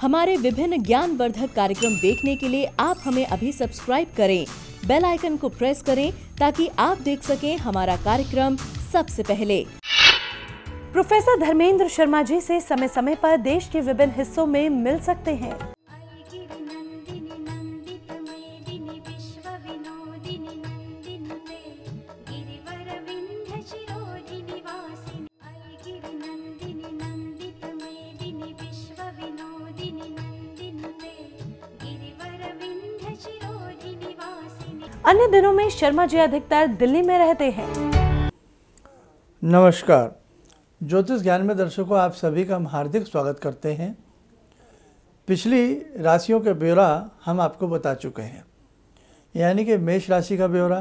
हमारे विभिन्न ज्ञानवर्धक कार्यक्रम देखने के लिए आप हमें अभी सब्सक्राइब करें बेल आइकन को प्रेस करें ताकि आप देख सकें हमारा कार्यक्रम सबसे पहले प्रोफेसर धर्मेंद्र शर्मा जी से समय समय पर देश के विभिन्न हिस्सों में मिल सकते हैं पुराने दिनों में शर्मा जी अधिकतर दिल्ली में रहते हैं नमस्कार ज्योतिष ज्ञान में दर्शकों आप सभी का हम हार्दिक स्वागत करते हैं पिछली राशियों के ब्यौरा हम आपको बता चुके हैं यानी कि मेष राशि का ब्यौरा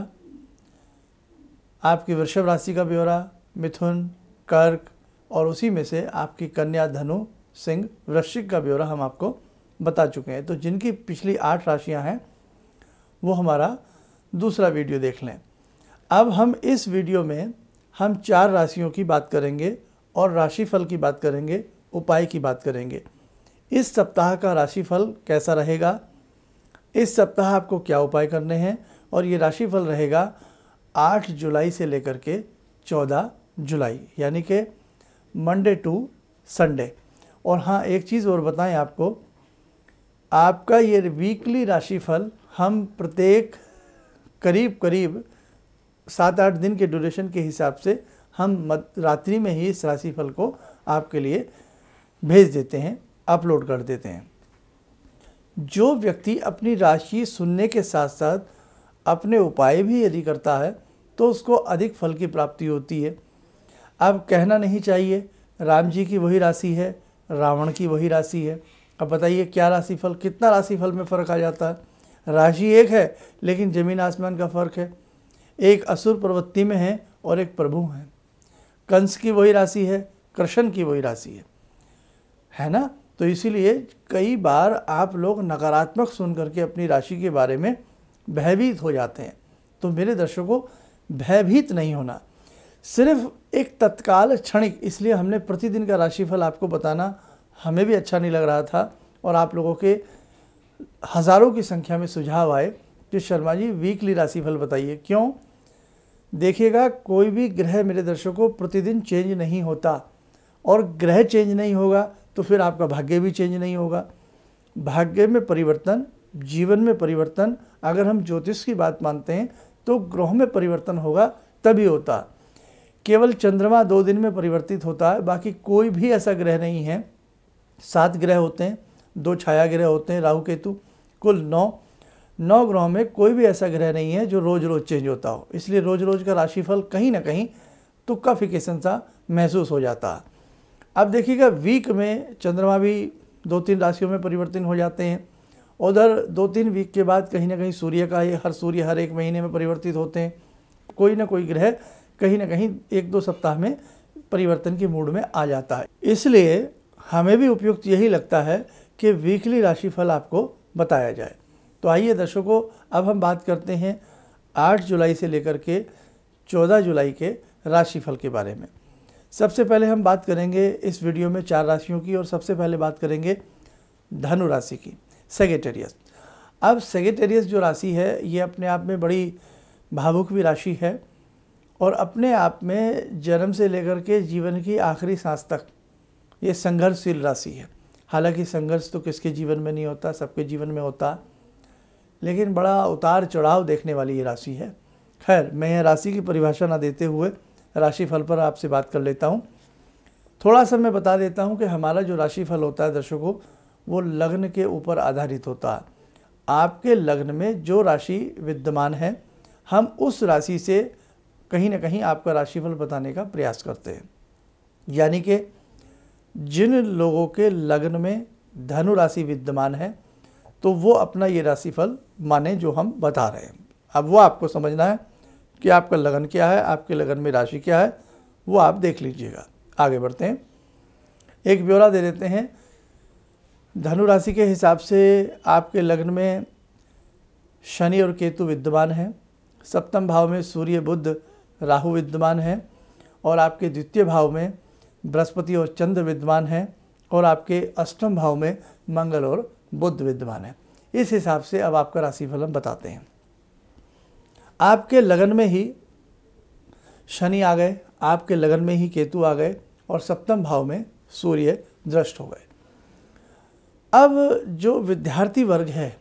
आपकी वृषभ राशि का ब्यौरा मिथुन कर्क और उसी में से आपकी कन्या धनु सिंह वृश्चिक का ब्यौरा हम आपको बता चुके हैं तो जिनकी पिछली आठ राशियां हैं वो हमारा दूसरा वीडियो देख लें अब हम इस वीडियो में हम चार राशियों की बात करेंगे और राशिफल की बात करेंगे उपाय की बात करेंगे इस सप्ताह का राशिफल कैसा रहेगा इस सप्ताह आपको क्या उपाय करने हैं और ये राशिफल रहेगा 8 जुलाई से लेकर के 14 जुलाई यानी कि मंडे टू संडे और हाँ एक चीज़ और बताएं आपको आपका ये वीकली राशिफल हम प्रत्येक करीब करीब सात आठ दिन के ड्यूरेशन के हिसाब से हम रात्रि में ही इस राशिफल को आपके लिए भेज देते हैं अपलोड कर देते हैं जो व्यक्ति अपनी राशि सुनने के साथ साथ अपने उपाय भी यदि करता है तो उसको अधिक फल की प्राप्ति होती है अब कहना नहीं चाहिए राम जी की वही राशि है रावण की वही राशि है अब बताइए क्या राशिफल कितना राशिफल में फ़र्क आ जाता है राशि एक है लेकिन ज़मीन आसमान का फ़र्क है एक असुर प्रवृत्ति में है और एक प्रभु हैं कंस की वही राशि है कृष्ण की वही राशि है है ना तो इसीलिए कई बार आप लोग नकारात्मक सुन करके अपनी राशि के बारे में भयभीत हो जाते हैं तो मेरे दर्शकों भयभीत नहीं होना सिर्फ एक तत्काल क्षणिक इसलिए हमने प्रतिदिन का राशिफल आपको बताना हमें भी अच्छा नहीं लग रहा था और आप लोगों के हज़ारों की संख्या में सुझाव आए कि शर्मा जी वीकली राशिफल बताइए क्यों देखिएगा कोई भी ग्रह मेरे दर्शकों प्रतिदिन चेंज नहीं होता और ग्रह चेंज नहीं होगा तो फिर आपका भाग्य भी चेंज नहीं होगा भाग्य में परिवर्तन जीवन में परिवर्तन अगर हम ज्योतिष की बात मानते हैं तो ग्रह में परिवर्तन होगा तभी होता केवल चंद्रमा दो दिन में परिवर्तित होता है बाकी कोई भी ऐसा ग्रह नहीं है सात ग्रह होते हैं दो छाया ग्रह होते हैं राहु केतु कुल नौ नौ ग्रहों में कोई भी ऐसा ग्रह नहीं है जो रोज़ रोज़ चेंज होता हो इसलिए रोज़ रोज़ का राशिफल कहीं ना कहीं तुक्का तो फिकेशन सा महसूस हो जाता है अब देखिएगा वीक में चंद्रमा भी दो तीन राशियों में परिवर्तन हो जाते हैं उधर दो तीन वीक के बाद कहीं ना कहीं सूर्य का ये हर सूर्य हर एक महीने में परिवर्तित होते हैं कोई ना कोई ग्रह कहीं ना कहीं एक दो सप्ताह में परिवर्तन के मूड में आ जाता है इसलिए हमें भी उपयुक्त यही लगता है के वीकली राशिफल आपको बताया जाए तो आइए दर्शकों अब हम बात करते हैं 8 जुलाई से लेकर के 14 जुलाई के राशिफल के बारे में सबसे पहले हम बात करेंगे इस वीडियो में चार राशियों की और सबसे पहले बात करेंगे धनु राशि की सेगेटेरियस अब सेगेटेरियस जो राशि है ये अपने आप में बड़ी भावुक भी राशि है और अपने आप में जन्म से लेकर के जीवन की आखिरी सांस तक ये संघर्षशील राशि है हालांकि संघर्ष तो किसके जीवन में नहीं होता सबके जीवन में होता लेकिन बड़ा उतार चढ़ाव देखने वाली ये राशि है खैर मैं यह राशि की परिभाषा ना देते हुए राशि फल पर आपसे बात कर लेता हूँ थोड़ा सा मैं बता देता हूँ कि हमारा जो राशि फल होता है दर्शकों वो लग्न के ऊपर आधारित होता है आपके लग्न में जो राशि विद्यमान है हम उस राशि से कहीं ना कहीं आपका राशिफल बताने का प्रयास करते हैं यानी कि जिन लोगों के लग्न में धनु राशि विद्यमान है तो वो अपना ये राशिफल माने जो हम बता रहे हैं अब वो आपको समझना है कि आपका लगन क्या है आपके लगन में राशि क्या है वो आप देख लीजिएगा आगे बढ़ते हैं एक ब्यौरा दे देते हैं धनु राशि के हिसाब से आपके लग्न में शनि और केतु विद्यमान हैं सप्तम भाव में सूर्य बुद्ध राहु विद्यमान हैं और आपके द्वितीय भाव में बृहस्पति और चंद्र विद्वान हैं और आपके अष्टम भाव में मंगल और बुद्ध विद्वान है इस हिसाब से अब आपका राशिफल हम बताते हैं आपके लगन में ही शनि आ गए आपके लगन में ही केतु आ गए और सप्तम भाव में सूर्य दृष्ट हो गए अब जो विद्यार्थी वर्ग है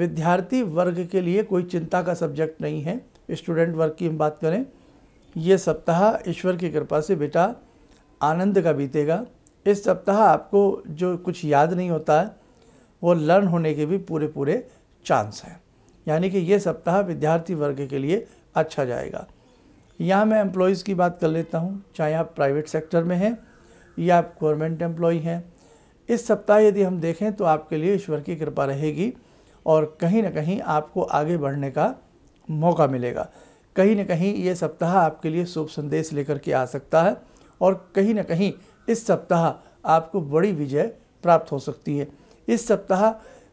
विद्यार्थी वर्ग के लिए कोई चिंता का सब्जेक्ट नहीं है स्टूडेंट वर्ग की हम बात करें ये सप्ताह ईश्वर की कृपा से बेटा आनंद का बीतेगा इस सप्ताह आपको जो कुछ याद नहीं होता है वो लर्न होने के भी पूरे पूरे चांस हैं यानी कि ये सप्ताह विद्यार्थी वर्ग के लिए अच्छा जाएगा यहाँ मैं एम्प्लॉयज़ की बात कर लेता हूँ चाहे आप प्राइवेट सेक्टर में हैं या आप गवर्नमेंट एम्प्लॉय हैं इस सप्ताह यदि हम देखें तो आपके लिए ईश्वर की कृपा रहेगी और कहीं ना कहीं आपको आगे बढ़ने का मौका मिलेगा कहीं ना कहीं ये सप्ताह आपके लिए शुभ संदेश लेकर के आ सकता है और कहीं ना कहीं इस सप्ताह आपको बड़ी विजय प्राप्त हो सकती है इस सप्ताह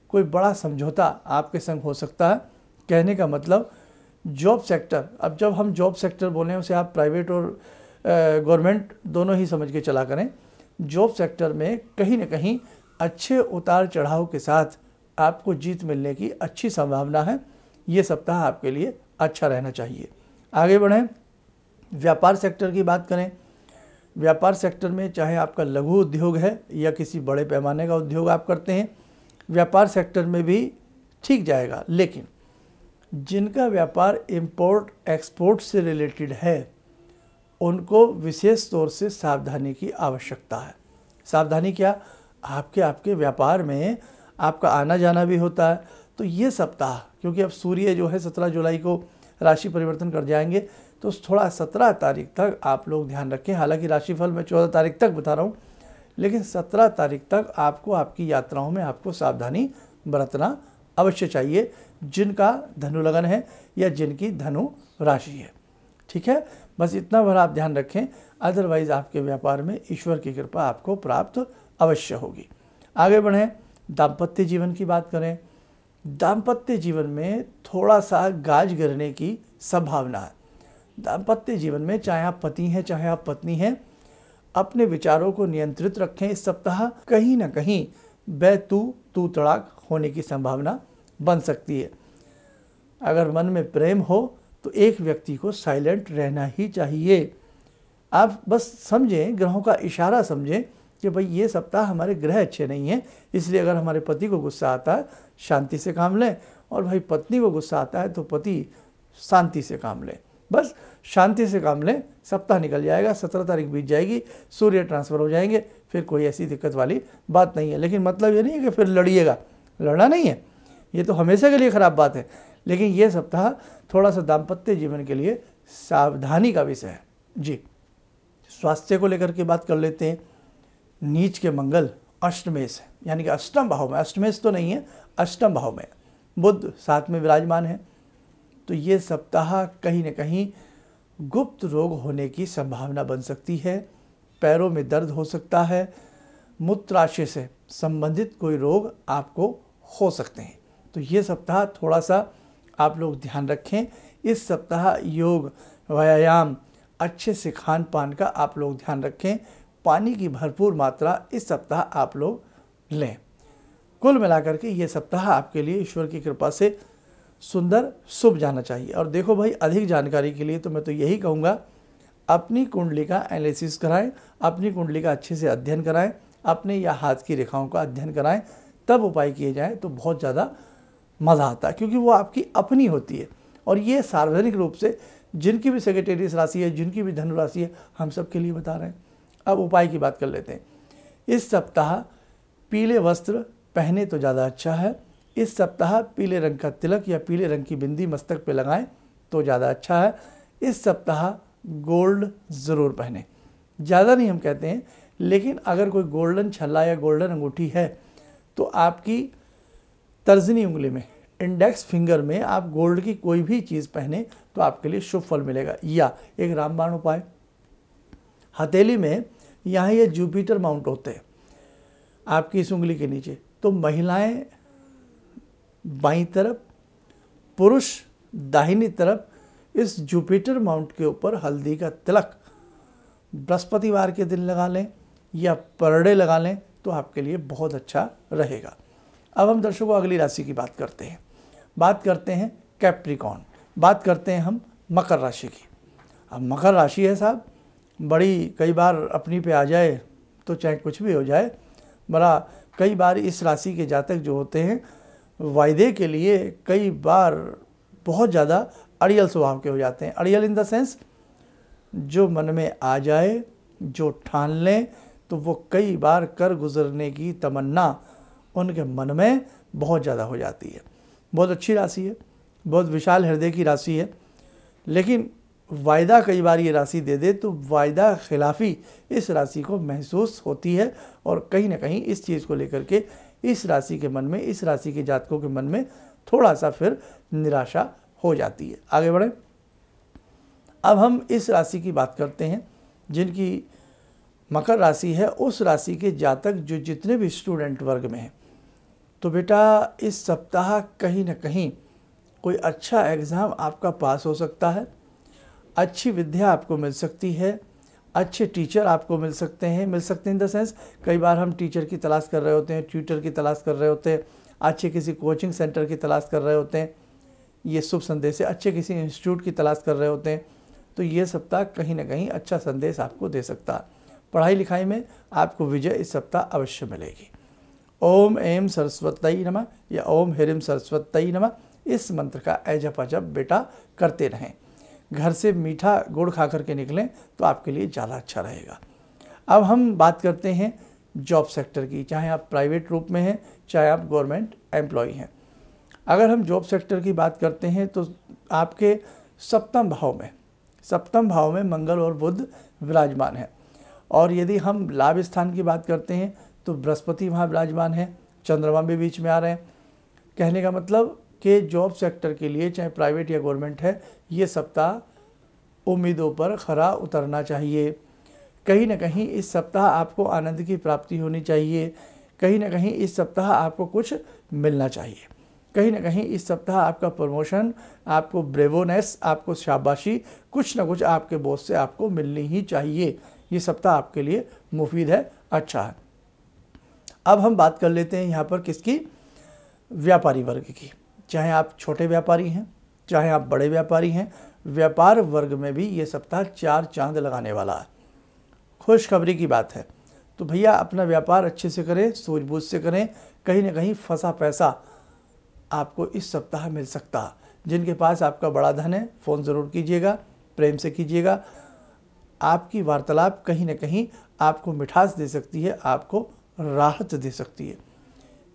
कोई बड़ा समझौता आपके संग हो सकता है कहने का मतलब जॉब सेक्टर अब जब हम जॉब सेक्टर बोलें उसे आप प्राइवेट और गवर्नमेंट दोनों ही समझ के चला करें जॉब सेक्टर में कहीं ना कहीं अच्छे उतार चढ़ाव के साथ आपको जीत मिलने की अच्छी संभावना है ये सप्ताह आपके लिए अच्छा रहना चाहिए आगे बढ़ें व्यापार सेक्टर की बात करें व्यापार सेक्टर में चाहे आपका लघु उद्योग है या किसी बड़े पैमाने का उद्योग आप करते हैं व्यापार सेक्टर में भी ठीक जाएगा लेकिन जिनका व्यापार इम्पोर्ट एक्सपोर्ट से रिलेटेड है उनको विशेष तौर से सावधानी की आवश्यकता है सावधानी क्या आपके आपके व्यापार में आपका आना जाना भी होता है तो ये सप्ताह क्योंकि अब सूर्य जो है सत्रह जुलाई को राशि परिवर्तन कर जाएंगे तो थोड़ा सत्रह तारीख तक आप लोग ध्यान रखें हालांकि राशिफल मैं चौदह तारीख तक बता रहा हूँ लेकिन सत्रह तारीख तक आपको आपकी यात्राओं में आपको सावधानी बरतना अवश्य चाहिए जिनका धनु लगन है या जिनकी धनु राशि है ठीक है बस इतना भर आप ध्यान रखें अदरवाइज़ आपके व्यापार में ईश्वर की कृपा आपको प्राप्त अवश्य होगी आगे बढ़ें दाम्पत्य जीवन की बात करें दाम्पत्य जीवन में थोड़ा सा गाज गिरने की संभावना है दाम्पत्य जीवन में चाहे आप पति हैं चाहे आप पत्नी हैं अपने विचारों को नियंत्रित रखें इस सप्ताह कहीं ना कहीं बैतू तू तड़ाक होने की संभावना बन सकती है अगर मन में प्रेम हो तो एक व्यक्ति को साइलेंट रहना ही चाहिए आप बस समझें ग्रहों का इशारा समझें कि भाई ये सप्ताह हमारे ग्रह अच्छे नहीं हैं इसलिए अगर हमारे पति को गुस्सा आता है शांति से काम लें और भाई पत्नी को गुस्सा आता है तो पति शांति से काम लें बस शांति से काम लें सप्ताह निकल जाएगा सत्रह तारीख बीत जाएगी सूर्य ट्रांसफ़र हो जाएंगे फिर कोई ऐसी दिक्कत वाली बात नहीं है लेकिन मतलब ये नहीं है कि फिर लड़िएगा लड़ना नहीं है ये तो हमेशा के लिए ख़राब बात है लेकिन ये सप्ताह थोड़ा सा दाम्पत्य जीवन के लिए सावधानी का विषय है जी स्वास्थ्य को लेकर के बात कर लेते हैं नीच के मंगल अष्टमेश है यानी कि अष्टम भाव में अष्टमेश तो नहीं है अष्टम भाव में बुद्ध साथ में विराजमान है तो ये सप्ताह कहीं ना कहीं गुप्त रोग होने की संभावना बन सकती है पैरों में दर्द हो सकता है मूत्राशय से संबंधित कोई रोग आपको हो सकते हैं तो ये सप्ताह थोड़ा सा आप लोग ध्यान रखें इस सप्ताह योग व्यायाम अच्छे से खान पान का आप लोग ध्यान रखें पानी की भरपूर मात्रा इस सप्ताह आप लोग लें कुल मिलाकर के ये सप्ताह आपके लिए ईश्वर की कृपा से सुंदर शुभ जाना चाहिए और देखो भाई अधिक जानकारी के लिए तो मैं तो यही कहूँगा अपनी कुंडली का एनालिसिस कराएं अपनी कुंडली का अच्छे से अध्ययन कराएं अपने या हाथ की रेखाओं का अध्ययन कराएं तब उपाय किए जाएँ तो बहुत ज़्यादा मज़ा आता है क्योंकि वो आपकी अपनी होती है और ये सार्वजनिक रूप से जिनकी भी सेक्रेटेरियस राशि है जिनकी भी धनुराशि है हम सब के लिए बता रहे हैं अब उपाय की बात कर लेते हैं इस सप्ताह पीले वस्त्र पहने तो ज़्यादा अच्छा है इस सप्ताह पीले रंग का तिलक या पीले रंग की बिंदी मस्तक पर लगाएं तो ज़्यादा अच्छा है इस सप्ताह गोल्ड ज़रूर पहने ज़्यादा नहीं हम कहते हैं लेकिन अगर कोई गोल्डन छल्ला या गोल्डन अंगूठी है तो आपकी तर्जनी उंगली में इंडेक्स फिंगर में आप गोल्ड की कोई भी चीज़ पहने तो आपके लिए शुभ फल मिलेगा या एक रामबाण उपाय हथेली में यहाँ ये जुपिटर माउंट होते हैं आपकी इस उंगली के नीचे तो महिलाएं बाई तरफ पुरुष दाहिनी तरफ इस जुपिटर माउंट के ऊपर हल्दी का तिलक बृहस्पतिवार के दिन लगा लें या परड़े लगा लें तो आपके लिए बहुत अच्छा रहेगा अब हम दर्शकों अगली राशि की बात करते हैं बात करते हैं कैप्रिकॉन बात करते हैं हम मकर राशि की अब मकर राशि है साहब बड़ी कई बार अपनी पे आ जाए तो चाहे कुछ भी हो जाए बड़ा कई बार इस राशि के जातक जो होते हैं वायदे के लिए कई बार बहुत ज़्यादा अड़ियल स्वभाव के हो जाते हैं अड़ियल इन द सेंस जो मन में आ जाए जो ठान लें तो वो कई बार कर गुजरने की तमन्ना उनके मन में बहुत ज़्यादा हो जाती है बहुत अच्छी राशि है बहुत विशाल हृदय की राशि है लेकिन वायदा कई बार ये राशि दे दे तो वायदा खिलाफ़ी इस राशि को महसूस होती है और कहीं ना कहीं इस चीज़ को लेकर के इस राशि के मन में इस राशि के जातकों के मन में थोड़ा सा फिर निराशा हो जाती है आगे बढ़ें अब हम इस राशि की बात करते हैं जिनकी मकर राशि है उस राशि के जातक जो जितने भी स्टूडेंट वर्ग में हैं तो बेटा इस सप्ताह कहीं ना कहीं कोई अच्छा एग्ज़ाम आपका पास हो सकता है अच्छी विद्या आपको मिल सकती है अच्छे टीचर आपको मिल सकते हैं मिल सकते हैं इन द सेंस कई बार हम टीचर की तलाश कर रहे होते हैं ट्यूटर की तलाश कर रहे होते हैं अच्छे किसी कोचिंग सेंटर की तलाश कर रहे होते हैं ये शुभ संदेश है अच्छे किसी इंस्टीट्यूट की तलाश कर रहे होते हैं तो ये सप्ताह कहीं ना कहीं अच्छा संदेश आपको दे सकता है पढ़ाई लिखाई में आपको विजय इस सप्ताह अवश्य मिलेगी ओम एम सरस्वती नमः या ओम हेरिम सरस्वती नमः इस मंत्र का ऐजप अजब बेटा करते रहें घर से मीठा गुड़ खा करके निकलें तो आपके लिए ज़्यादा अच्छा रहेगा अब हम बात करते हैं जॉब सेक्टर की चाहे आप प्राइवेट रूप में हैं चाहे आप गवर्नमेंट एम्प्लॉय हैं अगर हम जॉब सेक्टर की बात करते हैं तो आपके सप्तम भाव में सप्तम भाव में मंगल और बुध विराजमान है और यदि हम लाभ स्थान की बात करते हैं तो बृहस्पति वहाँ विराजमान है चंद्रमा भी बीच में आ रहे हैं कहने का मतलब के जॉब सेक्टर के लिए चाहे प्राइवेट या गवर्नमेंट है ये सप्ताह उम्मीदों पर खरा उतरना चाहिए कहीं ना कहीं इस सप्ताह आपको आनंद की प्राप्ति होनी चाहिए कहीं ना कहीं इस सप्ताह आपको कुछ मिलना चाहिए कहीं ना कहीं इस सप्ताह आपका प्रमोशन आपको ब्रेवोनेस आपको शाबाशी कुछ ना कुछ आपके बोझ से आपको मिलनी ही चाहिए ये सप्ताह आपके लिए मुफीद है अच्छा है अब हम बात कर लेते हैं यहाँ पर किसकी व्यापारी वर्ग की चाहे आप छोटे व्यापारी हैं चाहे आप बड़े व्यापारी हैं व्यापार वर्ग में भी ये सप्ताह चार चांद लगाने वाला है खुशखबरी की बात है तो भैया अपना व्यापार अच्छे से करें सूझबूझ से करें कहीं ना कहीं फंसा पैसा आपको इस सप्ताह मिल सकता जिनके पास आपका बड़ा धन है फ़ोन ज़रूर कीजिएगा प्रेम से कीजिएगा आपकी वार्तालाप कहीं ना कहीं आपको मिठास दे सकती है आपको राहत दे सकती है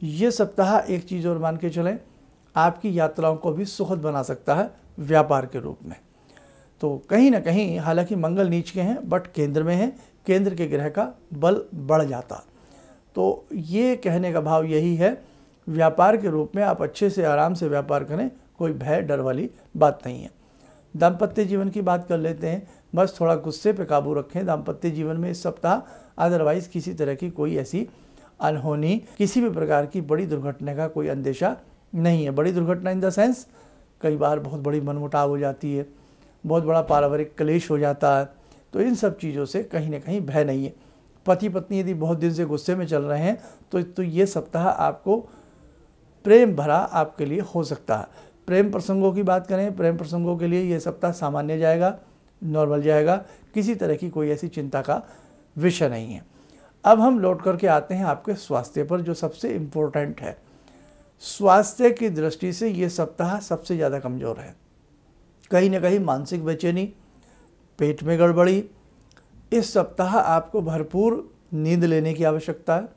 ये सप्ताह एक चीज़ और मान के चलें आपकी यात्राओं को भी सुखद बना सकता है व्यापार के रूप में तो कहीं ना कहीं हालांकि मंगल नीच के हैं बट केंद्र में हैं केंद्र के ग्रह का बल बढ़ जाता तो ये कहने का भाव यही है व्यापार के रूप में आप अच्छे से आराम से व्यापार करें कोई भय डर वाली बात नहीं है दाम्पत्य जीवन की बात कर लेते हैं बस थोड़ा गुस्से पे काबू रखें दाम्पत्य जीवन में इस सप्ताह अदरवाइज़ किसी तरह की कोई ऐसी अनहोनी किसी भी प्रकार की बड़ी दुर्घटना का कोई अंदेशा नहीं है बड़ी दुर्घटना इन द सेंस कई बार बहुत बड़ी मनमुटाव हो जाती है बहुत बड़ा पारिवारिक क्लेश हो जाता है तो इन सब चीज़ों से कहीं ना कहीं भय नहीं है पति पत्नी यदि बहुत दिन से गुस्से में चल रहे हैं तो तो ये सप्ताह आपको प्रेम भरा आपके लिए हो सकता है प्रेम प्रसंगों की बात करें प्रेम प्रसंगों के लिए ये सप्ताह सामान्य जाएगा नॉर्मल जाएगा किसी तरह की कोई ऐसी चिंता का विषय नहीं है अब हम लौट करके आते हैं आपके स्वास्थ्य पर जो सबसे इम्पोर्टेंट है स्वास्थ्य की दृष्टि से ये सप्ताह सबसे ज़्यादा कमज़ोर है कहीं ना कहीं मानसिक बेचैनी पेट में गड़बड़ी इस सप्ताह आपको भरपूर नींद लेने की आवश्यकता है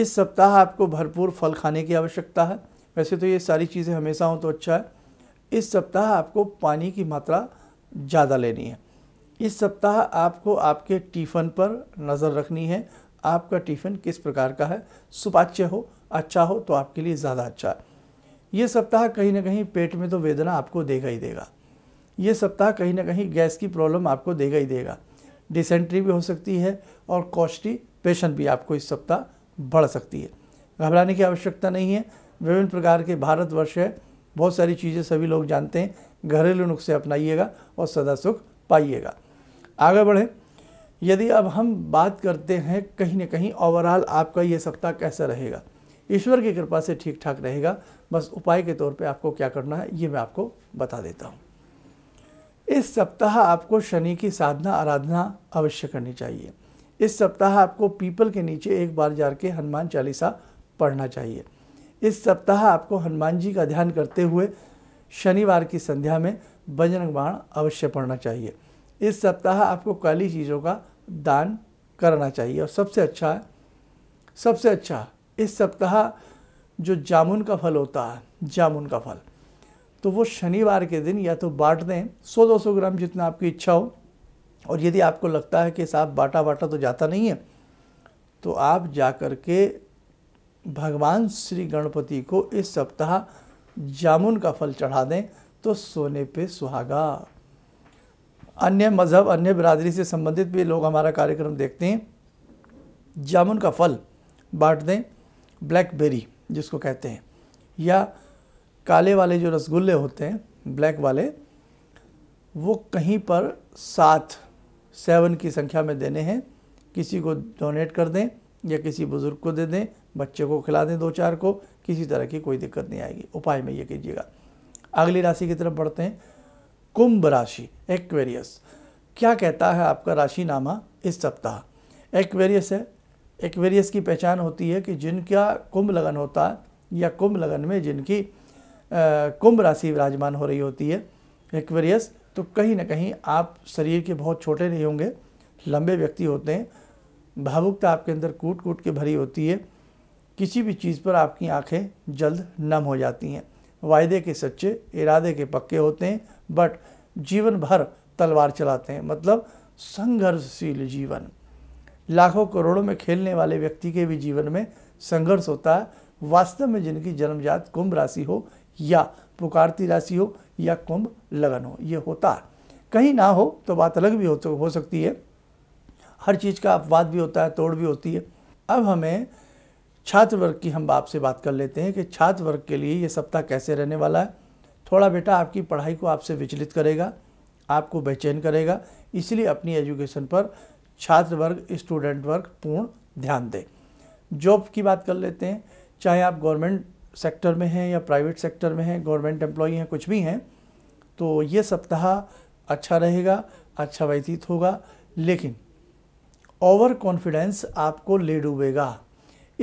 इस सप्ताह आपको भरपूर फल खाने की आवश्यकता है वैसे तो ये सारी चीज़ें हमेशा हों तो अच्छा है इस सप्ताह आपको पानी की मात्रा ज़्यादा लेनी है इस सप्ताह आपको आपके टिफ़न पर नज़र रखनी है आपका टिफ़िन किस प्रकार का है सुपाच्य हो अच्छा हो तो आपके लिए ज़्यादा अच्छा है ये सप्ताह कहीं ना कहीं पेट में तो वेदना आपको देगा ही देगा ये सप्ताह कहीं ना कहीं गैस की प्रॉब्लम आपको देगा ही देगा डिसेंट्री भी हो सकती है और पेशन भी आपको इस सप्ताह बढ़ सकती है घबराने की आवश्यकता नहीं है विभिन्न प्रकार के भारतवर्ष है बहुत सारी चीज़ें सभी लोग जानते हैं घरेलू नुस्खे अपनाइएगा और सदा सुख पाइएगा आगे बढ़ें यदि अब हम बात करते हैं कहीं ना कहीं ओवरऑल आपका ये सप्ताह कैसा रहेगा ईश्वर की कृपा से ठीक ठाक रहेगा बस उपाय के तौर पे आपको क्या करना है ये मैं आपको बता देता हूँ इस सप्ताह आपको शनि की साधना आराधना अवश्य करनी चाहिए इस सप्ताह आपको पीपल के नीचे एक बार जा के हनुमान चालीसा पढ़ना चाहिए इस सप्ताह आपको हनुमान जी का ध्यान करते हुए शनिवार की संध्या में बजरंग बाण अवश्य पढ़ना चाहिए इस सप्ताह आपको काली चीज़ों का दान करना चाहिए और सबसे अच्छा सबसे अच्छा इस सप्ताह जो जामुन का फल होता है जामुन का फल तो वो शनिवार के दिन या तो बांट दें 100-200 ग्राम जितना आपकी इच्छा हो और यदि आपको लगता है कि साहब बाटा बाटा तो जाता नहीं है तो आप जा कर के भगवान श्री गणपति को इस सप्ताह जामुन का फल चढ़ा दें तो सोने पे सुहागा अन्य मज़हब अन्य बिरादरी से संबंधित भी लोग हमारा कार्यक्रम देखते हैं जामुन का फल बांट दें ब्लैकबेरी जिसको कहते हैं या काले वाले जो रसगुल्ले होते हैं ब्लैक वाले वो कहीं पर सात सेवन की संख्या में देने हैं किसी को डोनेट कर दें या किसी बुज़ुर्ग को दे दें बच्चे को खिला दें दो चार को किसी तरह की कोई दिक्कत नहीं आएगी उपाय में ये कीजिएगा अगली राशि की तरफ बढ़ते हैं कुंभ राशि एक्वेरियस क्या कहता है आपका राशि नामा इस सप्ताह एक्वेरियस है एक्वेरियस की पहचान होती है कि जिनका कुंभ लगन होता है या कुंभ लगन में जिनकी कुंभ राशि विराजमान हो रही होती है एक्वेरियस तो कहीं ना कहीं आप शरीर के बहुत छोटे नहीं होंगे लंबे व्यक्ति होते हैं भावुकता आपके अंदर कूट कूट के भरी होती है किसी भी चीज़ पर आपकी आंखें जल्द नम हो जाती हैं वायदे के सच्चे इरादे के पक्के होते हैं बट जीवन भर तलवार चलाते हैं मतलब संघर्षशील जीवन लाखों करोड़ों में खेलने वाले व्यक्ति के भी जीवन में संघर्ष होता है वास्तव में जिनकी जन्मजात कुंभ राशि हो या पुकारती राशि हो या कुंभ लगन हो ये होता है कहीं ना हो तो बात अलग भी हो, तो हो सकती है हर चीज़ का अपवाद भी होता है तोड़ भी होती है अब हमें छात्र वर्ग की हम आपसे बात कर लेते हैं कि छात्र वर्ग के लिए ये सप्ताह कैसे रहने वाला है थोड़ा बेटा आपकी पढ़ाई को आपसे विचलित करेगा आपको बेचैन करेगा इसलिए अपनी एजुकेशन पर छात्र वर्ग स्टूडेंट वर्ग पूर्ण ध्यान दें जॉब की बात कर लेते हैं चाहे आप गवर्नमेंट सेक्टर में हैं या प्राइवेट सेक्टर में हैं गवर्नमेंट एम्प्लॉई हैं कुछ भी हैं तो ये सप्ताह अच्छा रहेगा अच्छा व्यतीत होगा लेकिन ओवर कॉन्फिडेंस आपको ले डूबेगा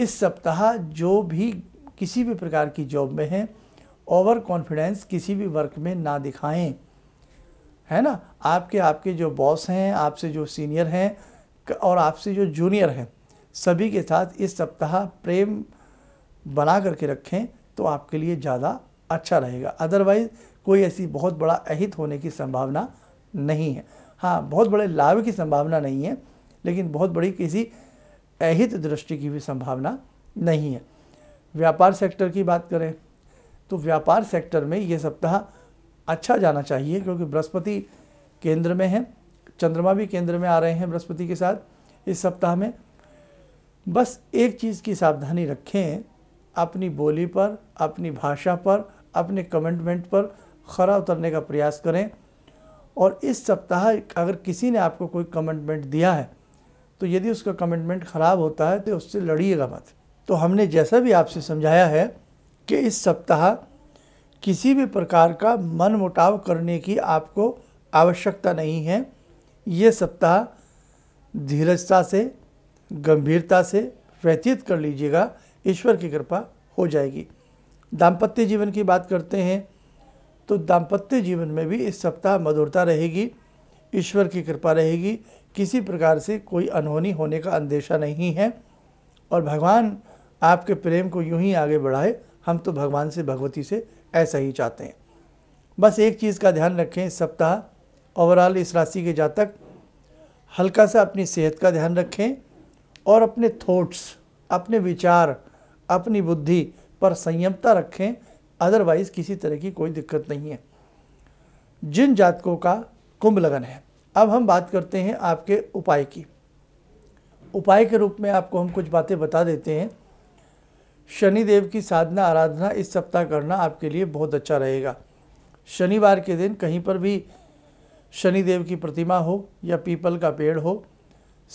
इस सप्ताह जो भी किसी भी प्रकार की जॉब में हैं ओवर कॉन्फिडेंस किसी भी वर्क में ना दिखाएं है ना आपके आपके जो बॉस हैं आपसे जो सीनियर हैं और आपसे जो जूनियर हैं सभी के साथ इस सप्ताह प्रेम बना करके रखें तो आपके लिए ज़्यादा अच्छा रहेगा अदरवाइज़ कोई ऐसी बहुत बड़ा अहित होने की संभावना नहीं है हाँ बहुत बड़े लाभ की संभावना नहीं है लेकिन बहुत बड़ी किसी अहित दृष्टि की भी संभावना नहीं है व्यापार सेक्टर की बात करें तो व्यापार सेक्टर में ये सप्ताह अच्छा जाना चाहिए क्योंकि बृहस्पति केंद्र में है चंद्रमा भी केंद्र में आ रहे हैं बृहस्पति के साथ इस सप्ताह में बस एक चीज़ की सावधानी रखें अपनी बोली पर अपनी भाषा पर अपने कमेंटमेंट पर खरा उतरने का प्रयास करें और इस सप्ताह अगर किसी ने आपको कोई कमेंटमेंट दिया है तो यदि उसका कमेंटमेंट ख़राब होता है तो उससे लड़िएगा मत तो हमने जैसा भी आपसे समझाया है कि इस सप्ताह किसी भी प्रकार का मन मुटाव करने की आपको आवश्यकता नहीं है ये सप्ताह धीरजता से गंभीरता से व्यतीत कर लीजिएगा ईश्वर की कृपा हो जाएगी दाम्पत्य जीवन की बात करते हैं तो दाम्पत्य जीवन में भी इस सप्ताह मधुरता रहेगी ईश्वर की कृपा रहेगी किसी प्रकार से कोई अनहोनी होने का अंदेशा नहीं है और भगवान आपके प्रेम को यूं ही आगे बढ़ाए हम तो भगवान से भगवती से ऐसा ही चाहते हैं बस एक चीज़ का ध्यान रखें सप्ताह ओवरऑल इस राशि के जातक हल्का सा अपनी सेहत का ध्यान रखें और अपने थॉट्स अपने विचार अपनी बुद्धि पर संयमता रखें अदरवाइज़ किसी तरह की कोई दिक्कत नहीं है जिन जातकों का कुंभ लगन है अब हम बात करते हैं आपके उपाय की उपाय के रूप में आपको हम कुछ बातें बता देते हैं शनि देव की साधना आराधना इस सप्ताह करना आपके लिए बहुत अच्छा रहेगा शनिवार के दिन कहीं पर भी शनिदेव की प्रतिमा हो या पीपल का पेड़ हो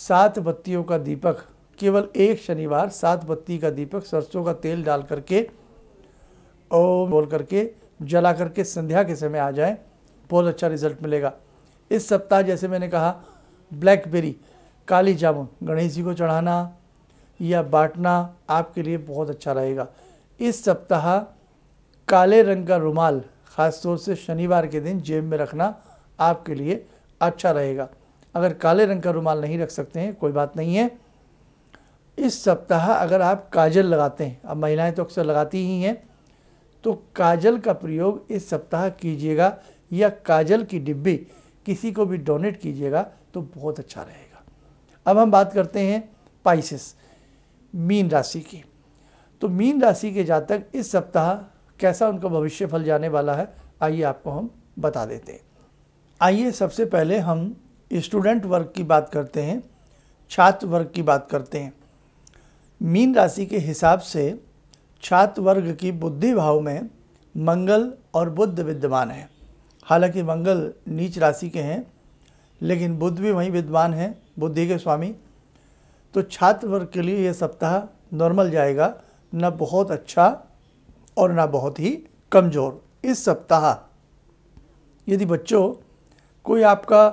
सात बत्तियों का दीपक केवल एक शनिवार सात बत्ती का दीपक सरसों का तेल डाल करके और बोल करके जला करके संध्या के समय आ जाए बहुत अच्छा रिजल्ट मिलेगा इस सप्ताह जैसे मैंने कहा ब्लैकबेरी काली जामुन गणेश जी को चढ़ाना या बांटना आपके लिए बहुत अच्छा रहेगा इस सप्ताह काले रंग का रुमाल ख़ासतौर से शनिवार के दिन जेब में रखना आपके लिए अच्छा रहेगा अगर काले रंग का रुमाल नहीं रख सकते हैं कोई बात नहीं है इस सप्ताह अगर आप काजल लगाते हैं अब महिलाएं तो अक्सर लगाती ही हैं तो काजल का प्रयोग इस सप्ताह कीजिएगा या काजल की डिब्बी किसी को भी डोनेट कीजिएगा तो बहुत अच्छा रहेगा अब हम बात करते हैं पाइसिस मीन राशि की तो मीन राशि के जातक इस सप्ताह कैसा उनका भविष्य फल जाने वाला है आइए आपको हम बता देते हैं आइए सबसे पहले हम स्टूडेंट वर्ग की बात करते हैं छात्र वर्ग की बात करते हैं मीन राशि के हिसाब से छात्र वर्ग की बुद्धि भाव में मंगल और बुद्ध विद्यमान है हालांकि मंगल नीच राशि के हैं लेकिन बुद्ध भी वहीं विद्वान हैं बुद्धि के स्वामी तो छात्र वर्ग के लिए यह सप्ताह नॉर्मल जाएगा ना बहुत अच्छा और ना बहुत ही कमज़ोर इस सप्ताह यदि बच्चों कोई आपका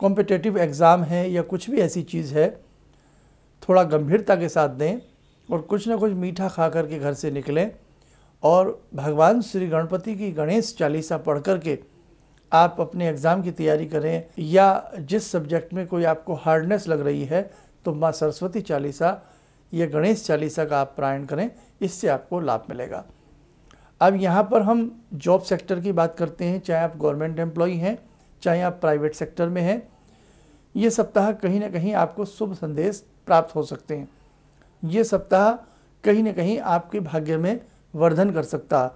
कॉम्पिटेटिव एग्ज़ाम है या कुछ भी ऐसी चीज़ है थोड़ा गंभीरता के साथ दें और कुछ ना कुछ मीठा खा कर के घर से निकलें और भगवान श्री गणपति की गणेश चालीसा पढ़ कर के आप अपने एग्ज़ाम की तैयारी करें या जिस सब्जेक्ट में कोई आपको हार्डनेस लग रही है तो माँ सरस्वती चालीसा या गणेश चालीसा का आप प्रायण करें इससे आपको लाभ मिलेगा अब यहाँ पर हम जॉब सेक्टर की बात करते हैं चाहे आप गवर्नमेंट एम्प्लॉय हैं चाहे आप प्राइवेट सेक्टर में हैं ये सप्ताह कहीं ना कहीं आपको शुभ संदेश प्राप्त हो सकते हैं ये सप्ताह कहीं ना कहीं आपके भाग्य में वर्धन कर सकता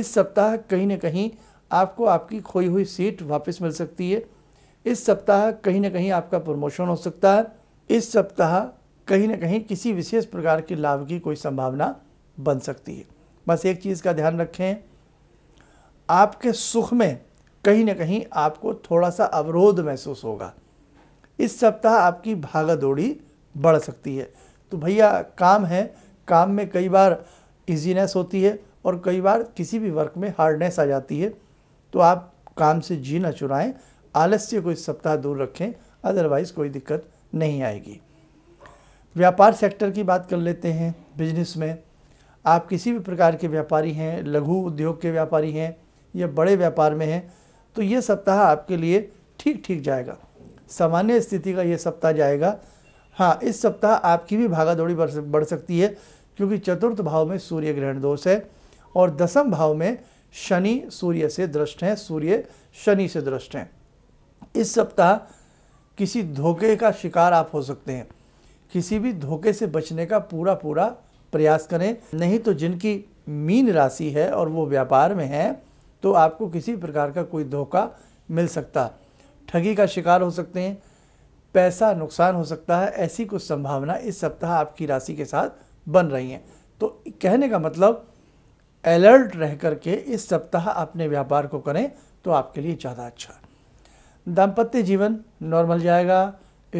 इस सप्ताह कहीं ना कहीं आपको आपकी खोई हुई सीट वापस मिल सकती है इस सप्ताह कहीं ना कहीं आपका प्रमोशन हो सकता है इस सप्ताह कहीं ना कहीं किसी विशेष प्रकार के लाभ की कोई संभावना बन सकती है बस एक चीज़ का ध्यान रखें आपके सुख में कहीं ना कहीं आपको थोड़ा सा अवरोध महसूस होगा इस सप्ताह आपकी भागा दौड़ी बढ़ सकती है तो भैया काम है काम में कई बार इजीनेस होती है और कई बार किसी भी वर्क में हार्डनेस आ जाती है तो आप काम से जी चुराएं आलस्य को इस सप्ताह दूर रखें अदरवाइज़ कोई दिक्कत नहीं आएगी व्यापार सेक्टर की बात कर लेते हैं बिजनेस में आप किसी भी प्रकार के व्यापारी हैं लघु उद्योग के व्यापारी हैं या बड़े व्यापार में हैं तो ये सप्ताह आपके लिए ठीक ठीक जाएगा सामान्य स्थिति का ये सप्ताह जाएगा हाँ इस सप्ताह आपकी भी भागा दौड़ी बढ़ सकती है क्योंकि चतुर्थ भाव में सूर्य ग्रहण दोष है और दसम भाव में शनि सूर्य से दृष्ट हैं सूर्य शनि से दृष्ट हैं इस सप्ताह किसी धोखे का शिकार आप हो सकते हैं किसी भी धोखे से बचने का पूरा पूरा प्रयास करें नहीं तो जिनकी मीन राशि है और वो व्यापार में है तो आपको किसी प्रकार का कोई धोखा मिल सकता ठगी का शिकार हो सकते हैं पैसा नुकसान हो सकता है ऐसी कुछ संभावना इस सप्ताह आपकी राशि के साथ बन रही हैं तो कहने का मतलब अलर्ट रह करके इस सप्ताह अपने व्यापार को करें तो आपके लिए ज़्यादा अच्छा दाम्पत्य जीवन नॉर्मल जाएगा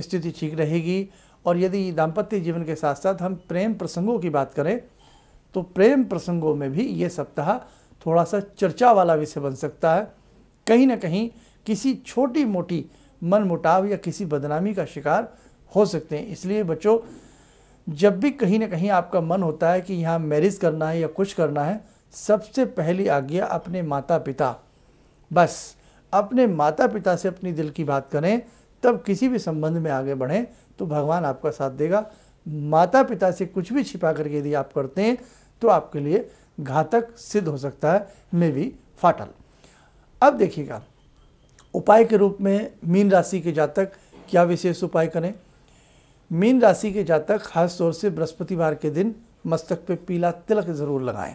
स्थिति ठीक रहेगी और यदि दाम्पत्य जीवन के साथ साथ हम प्रेम प्रसंगों की बात करें तो प्रेम प्रसंगों में भी ये सप्ताह थोड़ा सा चर्चा वाला विषय बन सकता है कहीं ना कहीं किसी छोटी मोटी मन मुटाव या किसी बदनामी का शिकार हो सकते हैं इसलिए बच्चों जब भी कहीं ना कहीं आपका मन होता है कि यहाँ मैरिज करना है या कुछ करना है सबसे पहली आज्ञा अपने माता पिता बस अपने माता पिता से अपनी दिल की बात करें तब किसी भी संबंध में आगे बढ़ें तो भगवान आपका साथ देगा माता पिता से कुछ भी छिपा करके यदि आप करते हैं तो आपके लिए घातक सिद्ध हो सकता है मे बी फाटल अब देखिएगा उपाय के रूप में मीन राशि के जातक क्या विशेष उपाय करें मीन राशि के जातक खास तौर से बृहस्पतिवार के दिन मस्तक पे पीला तिलक ज़रूर लगाएं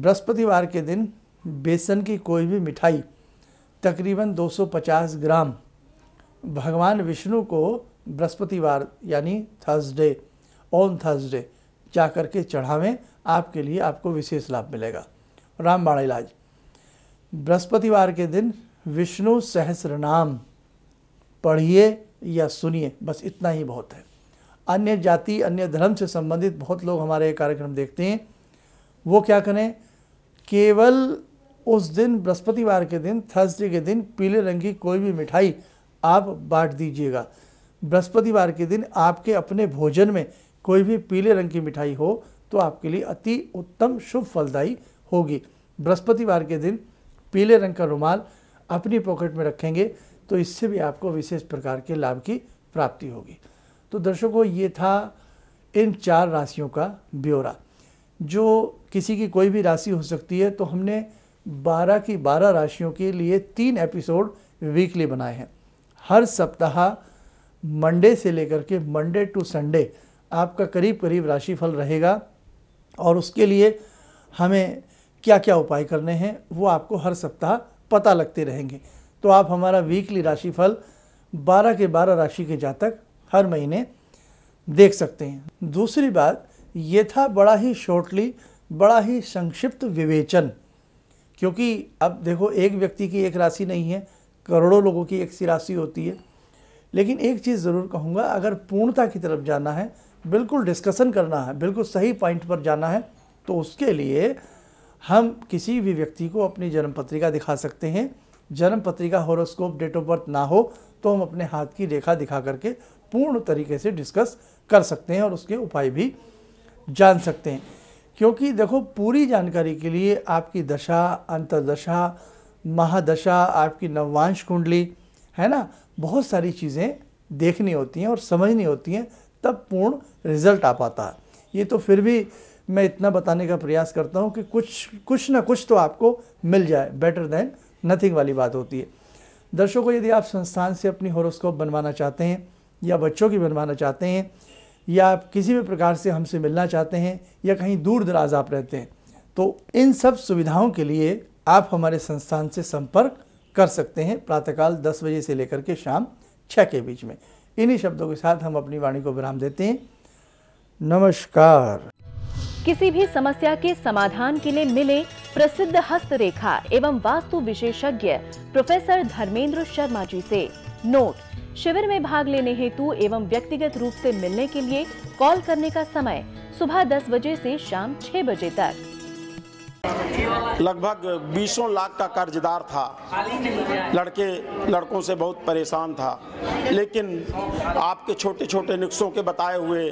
बृहस्पतिवार के दिन बेसन की कोई भी मिठाई तकरीबन 250 ग्राम भगवान विष्णु को बृहस्पतिवार यानी थर्सडे ऑन थर्सडे जा कर के चढ़ावें आपके लिए आपको विशेष लाभ मिलेगा रामबाण इलाज बृहस्पतिवार के दिन विष्णु सहस्र नाम पढ़िए या सुनिए बस इतना ही बहुत है अन्य जाति अन्य धर्म से संबंधित बहुत लोग हमारे कार्यक्रम देखते हैं वो क्या करें केवल उस दिन बृहस्पतिवार के दिन थर्सडे के दिन पीले रंग की कोई भी मिठाई आप बांट दीजिएगा बृहस्पतिवार के दिन आपके अपने भोजन में कोई भी पीले रंग की मिठाई हो तो आपके लिए अति उत्तम शुभ फलदायी होगी बृहस्पतिवार के दिन पीले रंग का रुमाल अपनी पॉकेट में रखेंगे तो इससे भी आपको विशेष प्रकार के लाभ की प्राप्ति होगी तो दर्शकों ये था इन चार राशियों का ब्यौरा जो किसी की कोई भी राशि हो सकती है तो हमने बारह की बारह राशियों के लिए तीन एपिसोड वीकली बनाए हैं हर सप्ताह मंडे से लेकर के मंडे टू संडे आपका करीब करीब राशिफल रहेगा और उसके लिए हमें क्या क्या उपाय करने हैं वो आपको हर सप्ताह पता लगते रहेंगे तो आप हमारा वीकली राशिफल 12 के 12 राशि के जातक हर महीने देख सकते हैं दूसरी बात ये था बड़ा ही शॉर्टली बड़ा ही संक्षिप्त विवेचन क्योंकि अब देखो एक व्यक्ति की एक राशि नहीं है करोड़ों लोगों की एक सी राशि होती है लेकिन एक चीज़ ज़रूर कहूँगा अगर पूर्णता की तरफ जाना है बिल्कुल डिस्कशन करना है बिल्कुल सही पॉइंट पर जाना है तो उसके लिए हम किसी भी व्यक्ति को अपनी जन्म पत्रिका दिखा सकते हैं जन्म पत्रिका होरोस्कोप डेट ऑफ बर्थ ना हो तो हम अपने हाथ की रेखा दिखा करके पूर्ण तरीके से डिस्कस कर सकते हैं और उसके उपाय भी जान सकते हैं क्योंकि देखो पूरी जानकारी के लिए आपकी दशा अंतर्दशा महादशा आपकी नववांश कुंडली है ना बहुत सारी चीज़ें देखनी होती हैं और समझनी होती हैं तब पूर्ण रिजल्ट आ पाता है ये तो फिर भी मैं इतना बताने का प्रयास करता हूँ कि कुछ कुछ ना कुछ तो आपको मिल जाए बेटर देन नथिंग वाली बात होती है दर्शकों यदि आप संस्थान से अपनी हॉरोस्कोप बनवाना चाहते हैं या बच्चों की बनवाना चाहते हैं या किसी भी प्रकार से हमसे मिलना चाहते हैं या कहीं दूर दराज आप रहते हैं तो इन सब सुविधाओं के लिए आप हमारे संस्थान से संपर्क कर सकते हैं प्रातःकाल दस बजे से लेकर के शाम छः के बीच में इन्हीं शब्दों के साथ हम अपनी वाणी को विराम देते हैं नमस्कार किसी भी समस्या के समाधान के लिए मिले प्रसिद्ध हस्तरेखा एवं वास्तु विशेषज्ञ प्रोफेसर धर्मेंद्र शर्मा जी से नोट शिविर में भाग लेने हेतु एवं व्यक्तिगत रूप से मिलने के लिए कॉल करने का समय सुबह 10 बजे से शाम 6 बजे तक लगभग बीसों लाख का कर्जदार था लड़के लड़कों से बहुत परेशान था लेकिन आपके छोटे छोटे नुस्खों के बताए हुए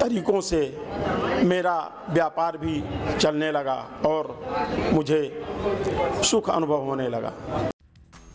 तरीकों से मेरा व्यापार भी चलने लगा और मुझे सुख अनुभव होने लगा